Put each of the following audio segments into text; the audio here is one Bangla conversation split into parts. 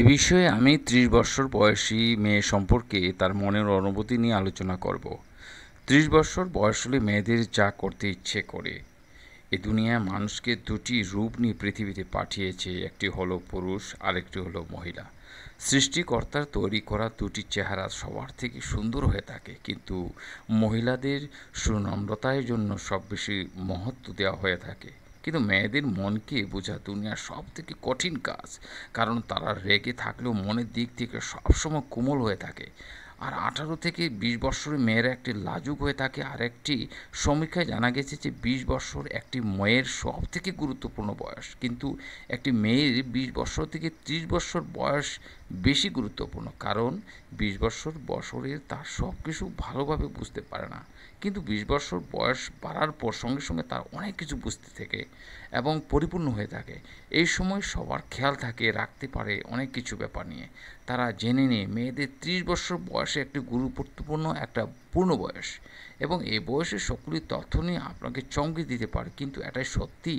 এ বিষয়ে আমি ত্রিশ বছর বয়সী মেয়ে সম্পর্কে তার মনের অনুভূতি নিয়ে আলোচনা করব ত্রিশ বছর বয়স হলে মেয়েদের যা করতে ইচ্ছে করে এ দুনিয়ায় মানুষকে দুটি রূপ নিয়ে পৃথিবীতে পাঠিয়েছে একটি হলো পুরুষ আরেকটি হলো মহিলা সৃষ্টিকর্তার তৈরি করা দুটি চেহারা সবার থেকে সুন্দর হয়ে থাকে কিন্তু মহিলাদের সুনম্রতায় জন্য সব বেশি মহত্ব দেওয়া হয়ে থাকে কিন্তু মেয়েদের মনকে বোঝা দুনিয়ার সব থেকে কঠিন কাজ কারণ তারা রেগে থাকলেও মনের দিক থেকে সবসময় কোমল হয়ে থাকে আর আঠারো থেকে বিশ বছরের মেয়েরা একটি লাজুক হয়ে থাকে আর একটি সমীক্ষায় জানা গেছে যে বিশ বৎসর একটি মেয়ের সব থেকে গুরুত্বপূর্ণ বয়স কিন্তু একটি মেয়ের বিশ বৎসর থেকে ত্রিশ বৎসর বয়স বেশি গুরুত্বপূর্ণ কারণ বিশ বৎসর বছরের তার সব কিছু ভালোভাবে বুঝতে পারে না কিন্তু বিশ বছর বয়স বাড়ার পর সঙ্গে সঙ্গে তার অনেক কিছু বুঝতে থাকে এবং পরিপূর্ণ হয়ে থাকে এই সময় সবার খেয়াল থাকে রাখতে পারে অনেক কিছু ব্যাপার নিয়ে তারা জেনে নিয়ে মেয়েদের ত্রিশ বছর বয়স বয়সে একটি গুরুত্বপূর্ণ একটা পূর্ণ বয়স এবং এই বয়সে সকলই তথ্য নিয়ে আপনাকে চমকে দিতে পারে কিন্তু এটাই সত্যি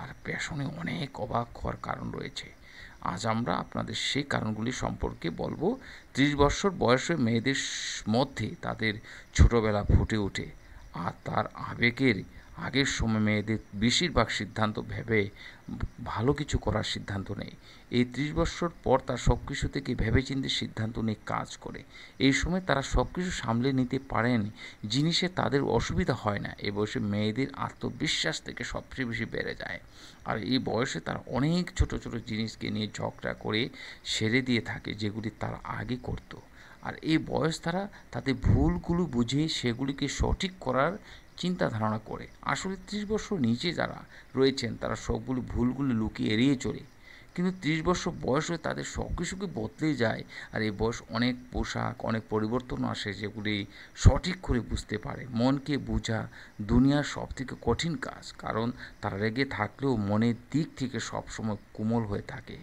আর পেশনে অনেক অবাক হওয়ার কারণ রয়েছে আজ আমরা আপনাদের সেই কারণগুলি সম্পর্কে বলবো ত্রিশ বছর বয়সে মেয়েদের মধ্যে তাদের ছোটোবেলা ফুটে ওঠে আর তার আবেগের আগের সময় মেয়েদের বেশিরভাগ সিদ্ধান্ত ভেবে ভালো কিছু করার সিদ্ধান্ত নেয় এই ত্রিশ বছর পর তার সব কিছু থেকে ভেবেচিন্তে সিদ্ধান্ত নিয়ে কাজ করে এই সময় তারা সব কিছু সামলে নিতে পারেন জিনিসে তাদের অসুবিধা হয় না এ বয়সে মেয়েদের আত্মবিশ্বাস থেকে সবচেয়ে বেশি বেড়ে যায় আর এই বয়সে তারা অনেক ছোট ছোট জিনিসকে নিয়ে ঝগড়া করে সেরে দিয়ে থাকে যেগুলি তারা আগে করতো আর এই বয়স তারা তাদের ভুলগুলো বুঝে সেগুলিকে সঠিক করার চিন্তা ধারণা করে আসলে ত্রিশ বছর নিচে যারা রয়েছেন তারা সবগুলো ভুলগুলো লুকিয়ে এড়িয়ে চলে কিন্তু ত্রিশ বছর বয়স হয়ে তাদের সব কিছুকে বদলেই যায় আর এই বয়স অনেক পোশাক অনেক পরিবর্তন আসে যেগুলি সঠিক করে বুঝতে পারে মনকে বোঝা দুনিয়ার সব থেকে কঠিন কাজ কারণ তারা রেগে থাকলেও মনের দিক থেকে সবসময় কোমল হয়ে থাকে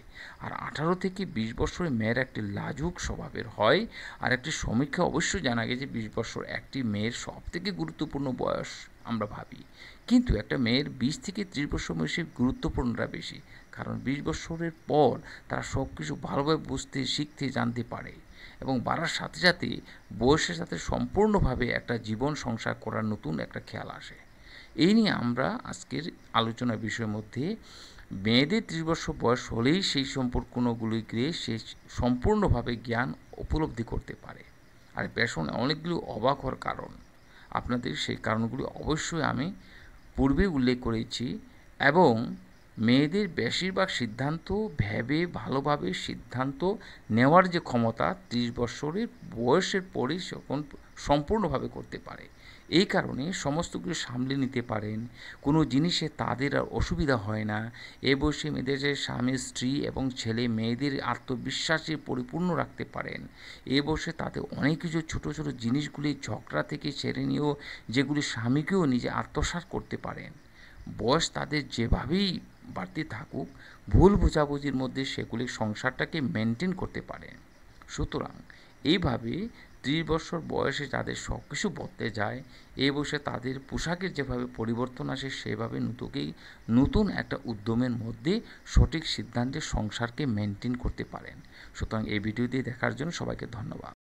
আর আঠারো থেকে বিশ বছরের মেয়ের একটি লাজুক স্বভাবের হয় আর একটি সমীক্ষা অবশ্যই জানা গেছে বিশ বছর একটি মেয়ের সব থেকে গুরুত্বপূর্ণ বয়স আমরা ভাবি কিন্তু একটা মেয়ের বিশ থেকে ত্রিশ বছর বয়সে গুরুত্বপূর্ণটা বেশি কারণ বিশ বছরের পর তারা সব কিছু ভালোভাবে বুঝতে শিখতে জানতে পারে এবং বাড়ার সাথে সাথে বয়সের সাথে সম্পূর্ণভাবে একটা জীবন সংসার করার নতুন একটা খেয়াল আসে এই নিয়ে আমরা আজকের আলোচনা বিষয়ের মধ্যে মেয়েদের ত্রিশ বছর বয়স হলেই সেই সম্পর্কগুলিকে সে সম্পূর্ণভাবে জ্ঞান উপলব্ধি করতে পারে আর পেশন অনেকগুলো অবাক হওয়ার কারণ আপনাদের সেই কারণগুলি অবশ্যই আমি পূর্বে উল্লেখ করেছি এবং মেয়েদের বেশিরভাগ সিদ্ধান্ত ভেবে ভালোভাবে সিদ্ধান্ত নেওয়ার যে ক্ষমতা ত্রিশ বছরের বয়সের পরে যখন সম্পূর্ণভাবে করতে পারে এই কারণে সমস্ত কিছু সামলে নিতে পারেন কোনো জিনিসে তাদের আর অসুবিধা হয় না এ বসে মেয়েদের স্বামী স্ত্রী এবং ছেলে মেয়েদের আত্মবিশ্বাসে পরিপূর্ণ রাখতে পারেন এ বসে তাদের অনেক কিছু ছোট ছোটো জিনিসগুলি ঝগড়া থেকে ছেড়ে নিয়েও যেগুলি স্বামীকেও নিজে আত্মসাত করতে পারেন বয়স তাদের যেভাবেই বাড়তে থাকুক ভুল বোঝাবুঝির মধ্যে সেগুলি সংসারটাকে মেনটেন করতে পারেন সুতরাং এইভাবে ত্রিশ বছর বয়সে যাদের সব কিছু বদলে যায় এ বসে তাদের পোশাকের যেভাবে পরিবর্তন আসে সেভাবে নতুকেই নতুন একটা উদ্যমের মধ্যে সঠিক সিদ্ধান্তে সংসারকে মেনটেন করতে পারেন সুতরাং এই ভিডিওটি দেখার জন্য সবাইকে ধন্যবাদ